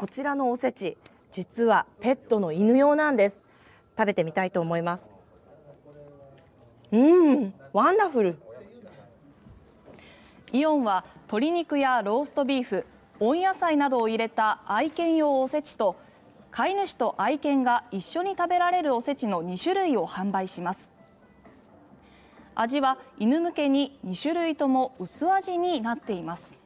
こちらのおせち実はペットの犬用なんです食べてみたいと思いますうーんワンダフルイオンは鶏肉やローストビーフ温野菜などを入れた愛犬用おせちと飼い主と愛犬が一緒に食べられるおせちの2種類を販売します味は犬向けに2種類とも薄味になっています